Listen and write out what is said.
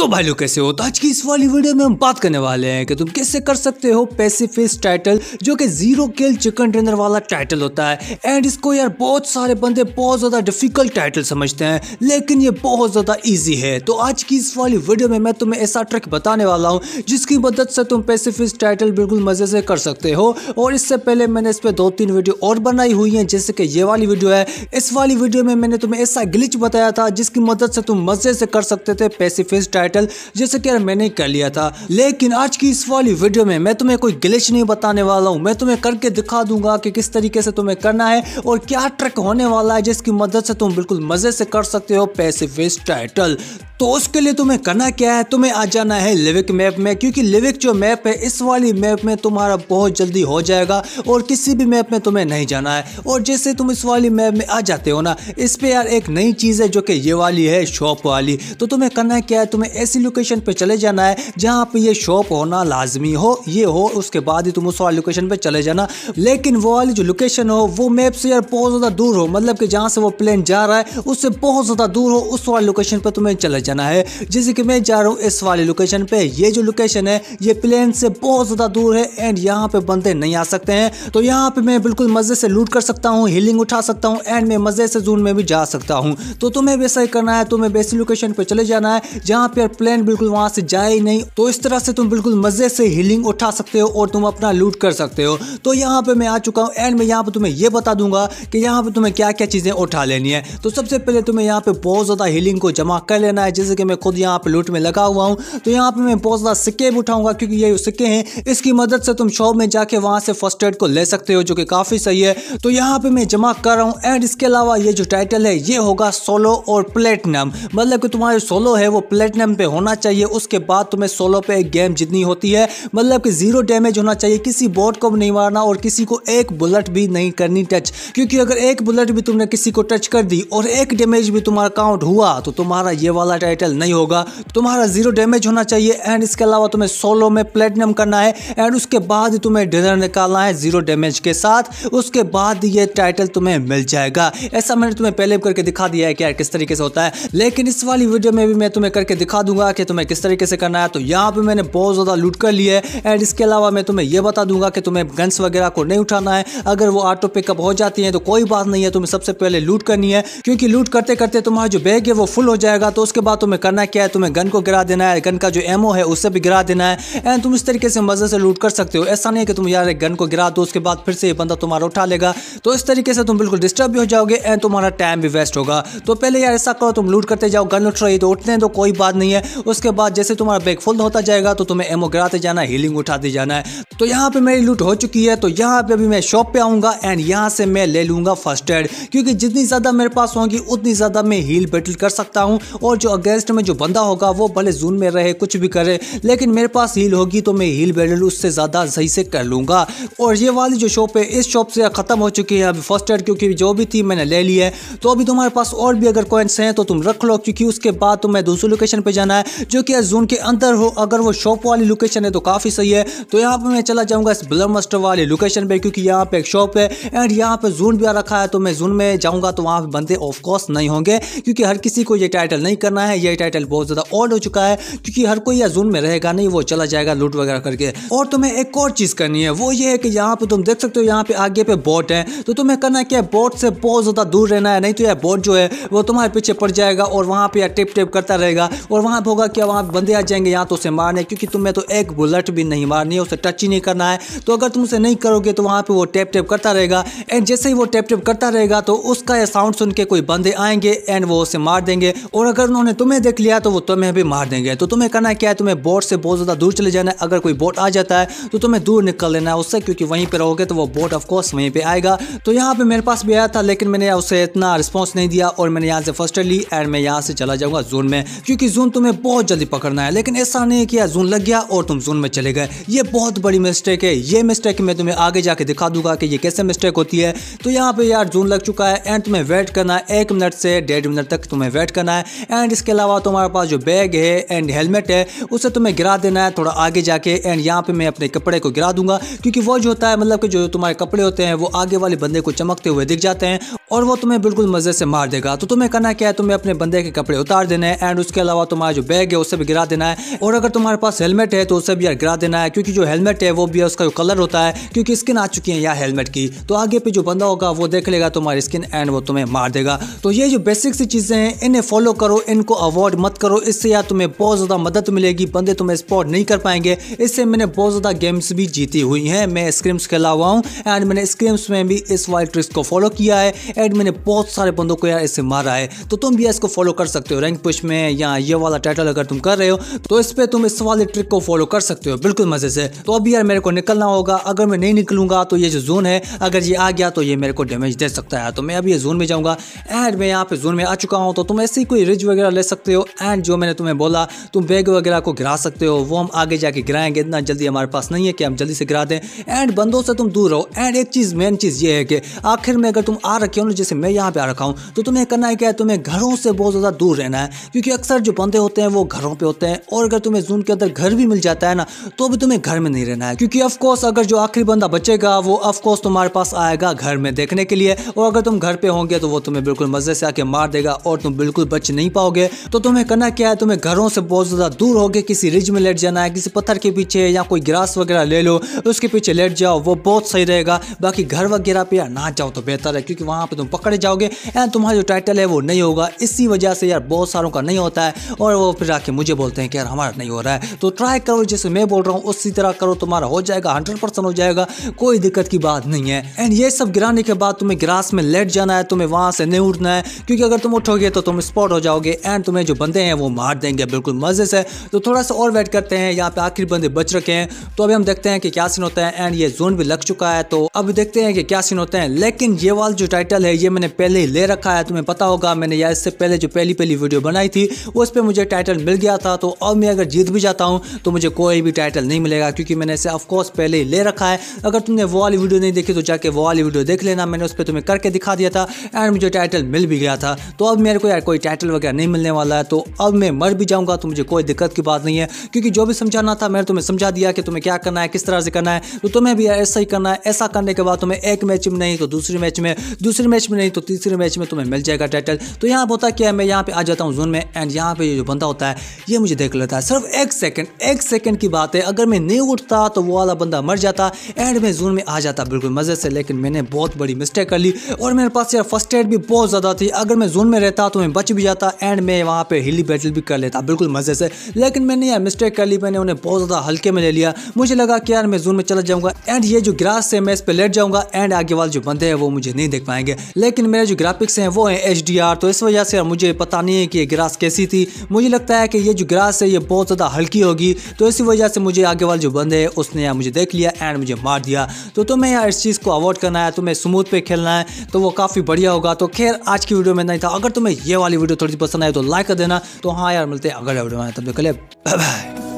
तो भाई लोग कैसे हो तो आज की इस वाली वीडियो में हम बात करने वाले हैं कि तुम कैसे कर सकते हो पेसिफिस टाइटल जो कि जीरो किल चिकन डिनर वाला टाइटल होता है एंड इसको यार बहुत सारे बंदे बहुत ज़्यादा डिफिकल्ट टाइटल समझते हैं लेकिन ये बहुत ज़्यादा ईजी है तो आज की इस वाली वीडियो में मैं तुम्हें ऐसा ट्रिक बताने वाला हूँ जिसकी मदद से तुम पैसिफिस्ट टाइटल बिल्कुल मज़े से कर सकते हो और इससे पहले मैंने इस पर दो तीन वीडियो और बनाई हुई है जैसे कि ये वाली वीडियो है इस वाली वीडियो में मैंने तुम्हें ऐसा ग्लिच बताया था जिसकी मदद से तुम मज़े से कर सकते थे पैसिफिस्ट टाइटल बैटल जैसे कि मैंने कर लिया था लेकिन आज की इस वाली वीडियो में मैं तुम्हें कोई ग्लिच नहीं बताने वाला हूँ मैं तुम्हें करके दिखा दूंगा कि किस तरीके से तुम्हें करना है और क्या ट्रक होने वाला है जिसकी मदद से तुम बिल्कुल मज़े से कर सकते हो पैसे वेस्ट टाइटल तो उसके लिए तुम्हें करना क्या है तुम्हें आ जाना है लिविक मैप में क्योंकि लिविक जो मैप है इस वाली मैप में तुम्हारा बहुत जल्दी हो जाएगा और किसी भी मैप में तुम्हें नहीं जाना है और जैसे तुम इस वाली मैप में आ जाते हो ना इस पे यार एक नई चीज़ है जो कि ये वाली है शॉप वाली तो तुम्हें करना क्या है तुम्हें ऐसी लोकेशन पे चले जाना है जहाँ पे ये शॉप होना लाजमी हो ये हो उसके बाद ही तुम उस वाली लोकेशन पे चले जाना लेकिन वो वाली जो लोकेशन हो वो मैप से यार बहुत ज़्यादा दूर हो मतलब कि जहाँ से वो प्लेन जा रहा है उससे बहुत ज़्यादा दूर हो उस वाली लोकेशन पर तुम्हें चले जाना है जैसे कि मैं जा रहा हूँ इस वाली लोकेशन पर ये जो लोकेशन है ये प्लेन से बहुत ज़्यादा दूर है एंड यहाँ पर बंदे नहीं आ सकते हैं तो यहाँ पर मैं बिल्कुल मज़े से लूट कर सकता हूँ हीलिंग उठा सकता हूँ एंड मैं मज़े से जून में भी जा सकता हूँ तो तुम्हें वैसा ही करना है तुम्हें बेसिक लोकेशन पर चले जाना है जहाँ पर प्लेन बिल्कुल वहां से जाए ही नहीं तो इस तरह से तुम बिल्कुल मजे से हीलिंग उठा सकते हो और तुम अपना लूट कर सकते हो तो यहाँ पे मैं आ चुका हूँ एंड में यहाँ पे तुम्हें ये बता दूंगा कि यहाँ पे तुम्हें क्या क्या चीज़ें उठा लेनी है तो सबसे पहले तुम्हें यहाँ पे बहुत ज़्यादा हीलिंग को जमा कर लेना है जैसे कि मैं खुद यहाँ पे लूट में लगा हुआ हूँ तो यहाँ पे मैं बहुत ज़्यादा सिक्के भी उठाऊंगा क्योंकि ये सिक्के हैं इसकी मदद से तुम शॉप में जाके वहाँ से फर्स्ट एड को ले सकते हो जो कि काफ़ी सही है तो यहाँ पे मैं जमा कर रहा हूँ एंड इसके अलावा ये जो टाइटल है ये होगा सोलो और प्लेटनम मतलब कि तुम्हारे सोलो है वो प्लेटनम पे होना चाहिए उसके बाद तुम्हें सोलो पे एक गेम जितनी होती है मतलब कि जीरो डैमेज होना चाहिए किसी बोट को भी नहीं मारना और किसी को एक बुलेट भी नहीं करनी टच क्योंकि अगर एक बुलेट भी तुमने किसी को टच कर दी और एक डैमेज भी तुम्हारा काउंट हुआ तो तुम्हारा ये वाला टाइटल नहीं होगा तुम्हारा जीरो डैमेज होना चाहिए एंड इसके अलावा तुम्हें सोलो में प्लेटिनम करना है एंड उसके बाद तुम्हें डिनर निकालना है जीरो डैमेज के साथ उसके बाद ये टाइटल तुम्हें मिल जाएगा ऐसा मैंने तुम्हें पहले करके दिखा दिया है कि यार किस तरीके से होता है लेकिन इस वाली वीडियो में भी मैं तुम्हें करके दिखा दिखा दूंगा कि तुम्हें किस तरीके से करना है तो यहाँ पे मैंने बहुत ज़्यादा लूट कर लिया है एंड इसके अलावा मैं तुम्हें यह बता दूंगा कि तुम्हें गन्स वगैरह को नहीं उठाना है अगर वो ऑटो पिकअप हो जाती है तो कोई बात नहीं है तुम्हें सबसे पहले लूट करनी है क्योंकि लूट करते करते तुम्हारा जो बैग है वो फुल हो जाएगा तो उसके बाद तुम्हें करना क्या है तुम्हें गन को गिरा देना है गन का जो एमओ है उससे भी गिरा देना है एंड तुम इस तरीके से मज़े से लूट कर सकते हो ऐसा नहीं है कि तुम यार गन को गिरा दो उसके बाद फिर से ये बंदा तुम्हारा उठा लेगा तो इस तरीके से तुम बिल्कुल डिस्टर्ब भी हो जाओगे एंड तुम्हारा टाइम भी वेस्ट होगा तो पहले यार ऐसा करो तुम लूट करते जाओ गन उठ रही तो उठने दो कोई बात नहीं नहीं है उसके बाद जैसे तुम्हारा बैग फुल होता जाएगा तो तुम्हें एमो गिराते जाना है हीलिंग उठाते जाना है तो यहाँ पे मेरी लूट हो चुकी है तो यहाँ पे अभी मैं शॉप पे आऊंगा एंड यहाँ से मैं ले लूंगा फर्स्ट एड क्योंकि जितनी ज़्यादा मेरे पास होंगी उतनी ज़्यादा मैं हील बैटल कर सकता हूँ और जो अगेंस्ट में जो बंदा होगा वो भले जून में रहे कुछ भी करे लेकिन मेरे पास हील होगी तो मैं हील बैटल उससे ज़्यादा सही से कर लूंगा और ये वाली जो शॉप है इस शॉप से ख़त्म हो चुकी है अभी फर्स्ट एड क्योंकि जो भी थी मैंने ले ली है तो अभी तुम्हारे पास और भी अगर कॉइन्स हैं तो तुम रख लो क्योंकि उसके बाद तुम्हें तो दूसरी लोकेशन पर जाना है जो कि जोन के अंदर हो अगर वो शॉप वाली लोकेशन है तो काफ़ी सही है तो यहाँ पे मैं चला जाऊंगा इस ब्लर मास्टर वाली लोकेशन पे क्योंकि यहाँ पे एक शॉप है एंड यहाँ पे जोन भी आ रखा है तो मैं जोन में जाऊंगा तो वहां पर बंदे ऑफकोर्स नहीं होंगे क्योंकि हर किसी को ये टाइटल नहीं करना है ये टाइटल बहुत ज़्यादा ऑल्ड हो चुका है क्योंकि हर कोई यह जोन में रहेगा नहीं वो चला जाएगा लूट वगैरह करके और तुम्हें एक और चीज़ करनी है वो ये है कि यहाँ पे तुम देख सकते हो यहाँ पे आगे पे बोट है तो तुम्हें करना क्या बोट से बहुत ज़्यादा दूर रहना है नहीं तो यह बोट जो है वो तुम्हारे पीछे पड़ जाएगा और वहां पर टिप टिप करता रहेगा और वहाँ होगा क्या वहाँ बंदे आ जाएंगे यहाँ तो उसे मारने क्योंकि तुम्हें तो एक बुलेट भी नहीं मारनी है उसे टच ही नहीं करना है तो अगर तुम उसे नहीं करोगे तो वहाँ पर वो टैप टैप करता रहेगा एंड जैसे ही वो टैप टैप करता रहेगा तो उसका यह साउंड सुन के कोई बंदे आएंगे एंड वो उसे मार देंगे और अगर उन्होंने तुम्हें देख लिया तो वो तुम्हें भी मार देंगे तो तुम्हें करना क्या है तुम्हें बोट से बहुत ज़्यादा दूर चले जाना है अगर कोई बोट आ जाता है तो तुम्हें दूर निकल लेना है उससे क्योंकि वहीं पर रहोगे तो वो बोट ऑफकोर्स वहीं पर आएगा तो यहाँ पर मेरे पास भी आया था लेकिन मैंने उसे इतना रिस्पॉन्स नहीं दिया और मैंने यहाँ से फर्स्ट ली एंड मैं यहाँ से चला जाऊँगा जून में क्योंकि जून तुम्हें बहुत जल्दी पकड़ना है लेकिन ऐसा नहीं किया जून लग गया और तुम जून में चले गए ये बहुत बड़ी मिस्टेक है ये मिस्टेक मैं तुम्हें आगे जाके दिखा दूंगा कि ये कैसे मिस्टेक होती है तो यहाँ पे यार जून लग चुका है एंड तुम्हें वेट करना है एक मिनट से डेढ़ मिनट तक तुम्हें वेट करना है एंड इसके अलावा तुम्हारे पास जो बैग है एंड हेलमेट है उसे तुम्हें गिरा देना है थोड़ा आगे जाके एंड यहाँ पर मैं अपने कपड़े को गिरा दूंगा क्योंकि वो जो होता है मतलब कि जो तुम्हारे कपड़े होते हैं वो आगे वाले बंदे को चमकते हुए दिख जाते हैं और वो तुम्हें बिल्कुल मज़े से मार देगा तो तुम्हें करना क्या है तुम्हें अपने बंदे के कपड़े उतार देने हैं एंड उसके अलावा तुम्हारे तुम्हारा जो बैग है उसे भी गिरा देना है और अगर तुम्हारे पास हेलमेट है तो उसे भी यार गिरा देना है क्योंकि जो हेलमेट है वो भी उसका जो कलर होता है क्योंकि स्किन आ चुकी है यार हेलमेट की तो आगे पे जो बंदा होगा वो देख लेगा तुम्हारी स्किन एंड वो तुम्हें मार देगा तो ये जो बेसिक सी चीज़ें हैं इन्हें फॉलो करो इनको अवॉइड मत करो इससे यार तुम्हें बहुत ज़्यादा मदद मिलेगी बंदे तुम्हें स्पॉट नहीं कर पाएंगे इससे मैंने बहुत ज़्यादा गेम्स भी जीती हुई हैं मैं स्क्रीम्स खेला हुआ हूँ एंड मैंने स्क्रीम्स में भी इस वाइल ट्रिक्स को फॉलो किया है एंड मैंने बहुत सारे बंदों को यार इसे मारा है तो तुम भी इसको फॉलो कर सकते हो रैंक पुश में या ये वाला टाइटल अगर तुम कर रहे हो तो इस पर तुम इस वाले ट्रिक को फॉलो कर सकते हो बिल्कुल मज़े से तो अभी यार मेरे को निकलना होगा अगर मैं नहीं निकलूंगा तो ये जो जोन है अगर ये आ गया तो ये मेरे को डैमेज दे सकता है तो मैं अभी ये जोन में जाऊंगा एंड मैं यहाँ पे जोन में आ चुका हूँ तो तुम ऐसे ही कोई रिज वगैरह ले सकते हो एंड जो मैंने तुम्हें बोला तुम बैग वगैरह को गिरा सकते हो वो हम आगे जाके गिराएंगे इतना जल्दी हमारे पास नहीं है कि हम जल्दी से गिरा दें एंड बंदों से तुम दूर रहो एंड एक चीज़ मेन चीज़ ये है कि आखिर में अगर तुम आ रखे हो ना जैसे मैं यहाँ पे आ रखा हूँ तो तुम्हें करना है क्या है तुम्हें घरों से बहुत ज़्यादा दूर रहना है क्योंकि अक्सर जो बंदे हो होते हैं वो घरों पे होते हैं और अगर तुम्हें जून के अंदर घर भी मिल जाता है ना तो भी तुम्हें घर में नहीं रहना है क्योंकि अफकोर्स अगर जो आखिरी बंदा बचेगा वो अफकोर्स तुम्हारे पास आएगा घर में देखने के लिए और अगर तुम घर पे होंगे तो वो तुम्हें बिल्कुल मजे से आके मार देगा और तुम बिल्कुल बच नहीं पाओगे तो तुम्हें करना क्या है तुम्हें घरों से बहुत ज़्यादा दूर गए किसी रिज में लेट जाना है किसी पत्थर के पीछे या कोई ग्रास वगैरह ले लो उसके पीछे लेट जाओ वो बहुत सही रहेगा बाकी घर वगैरह पे यार ना जाओ तो बेहतर है क्योंकि वहां पर तुम पकड़े जाओगे एंड तुम्हारा जो टाइटल है वो नहीं होगा इसी वजह से यार बहुत सारों का नहीं होता है और वो फिर आके मुझे बोलते हैं कि यार हमारा नहीं हो रहा है तो ट्राई करो जैसे मैं बोल रहा हूँ उसी तरह करो तुम्हारा हो जाएगा हंड्रेड हो जाएगा कोई दिक्कत की बात नहीं है एंड ये सब गिराने के बाद तुम्हें ग्रास में लेट जाना है तुम्हें वहाँ से नहीं उठना है क्योंकि अगर तुम उठोगे तो तुम स्पॉट हो जाओगे एंड तुम्हें जो बंदे हैं वो मार देंगे बिल्कुल मज़े से तो थोड़ा सा और वेट करते हैं यहाँ पे आखिर बंदे बच रखे हैं तो अभी हम देखते हैं कि क्या सीन होता है एंड ये जोन भी लग चुका है तो अब देखते हैं कि क्या सीन होते हैं लेकिन ये वाला जो टाइटल है ये मैंने पहले ही ले रखा है तुम्हें पता होगा मैंने या इससे पहले जो पहली पहली वीडियो बनाई थी उस पर मुझे मुझे टाइटल मिल गया था तो अब मैं अगर जीत भी जाता हूँ तो मुझे कोई भी टाइटल नहीं मिलेगा क्योंकि मैंने इसे ऑफकोर्स पहले ही ले रखा है अगर तुमने वो वाली वीडियो नहीं देखी तो जाके वो वाली वीडियो देख लेना मैंने उस पर तुम्हें करके दिखा दिया था एंड मुझे टाइटल मिल भी गया था तो अब मेरे को यार कोई टाइटल वगैरह नहीं मिलने वाला है तो अब मैं मर भी जाऊँगा तो मुझे कोई दिक्कत की बात नहीं है क्योंकि जो भी समझाना था मैंने तुम्हें समझा दिया कि तुम्हें क्या करना है किस तरह से करना है तो तुम्हें भी ऐसा ही करना है ऐसा करने के बाद तुम्हें एक मैच में नहीं तो दूसरे मैच में दूसरे मैच में नहीं तो तीसरे मैच में तुम्हें मिल जाएगा टाइटल तो यहाँ होता क्या है मैं यहाँ पे आ जाता हूँ जोन में एंड यहाँ पे जो बंदा होता है ये मुझे देख लेता है सिर्फ एक सेकंड एक सेकंड की बात है अगर मैं नहीं उठता तो वो वाला बंदा मर जाता एंड में जोन में आ जाता बिल्कुल मज़े से लेकिन मैंने बहुत बड़ी मिस्टेक कर ली और मेरे पास यार फर्स्ट एड भी बहुत ज़्यादा थी अगर मैं जोन में रहता तो मैं बच भी जाता एंड मैं वहाँ पर हिली बैटल भी कर लेता बिल्कुल मज़े से लेकिन मैंने यार मिस्टेक कर ली मैंने उन्हें बहुत ज़्यादा हल्के में ले लिया मुझे लगा कि यार मैं जोन में चला जाऊंगा एंड ये जो ग्रास है मैं इस पर लेट जाऊंगा एंड आगे वाले जो बंदे हैं वो मुझे नहीं देख पाएंगे लेकिन मेरे जो ग्राफिक्स हैं वो हैं एच तो इस वजह से मुझे पता नहीं है कि ग्रास कैसी थी मुझे लगता है कि ये जो ग्रास है ये बहुत ज़्यादा हल्की होगी तो इसी वजह से मुझे आगे वाला जो बंदे है उसने यार मुझे देख लिया एंड मुझे मार दिया तो तुम्हें तो यार इस चीज़ को अवॉइड करना है तुम्हें तो स्मूथ पे खेलना है तो वो काफ़ी बढ़िया होगा तो खैर आज की वीडियो में नहीं था अगर तुम्हें ये वाली वीडियो थोड़ी पसंद आए तो लाइक कर देना तो हाँ यार मिलते हैं अगर वीडियो में तब तक के बाय बाय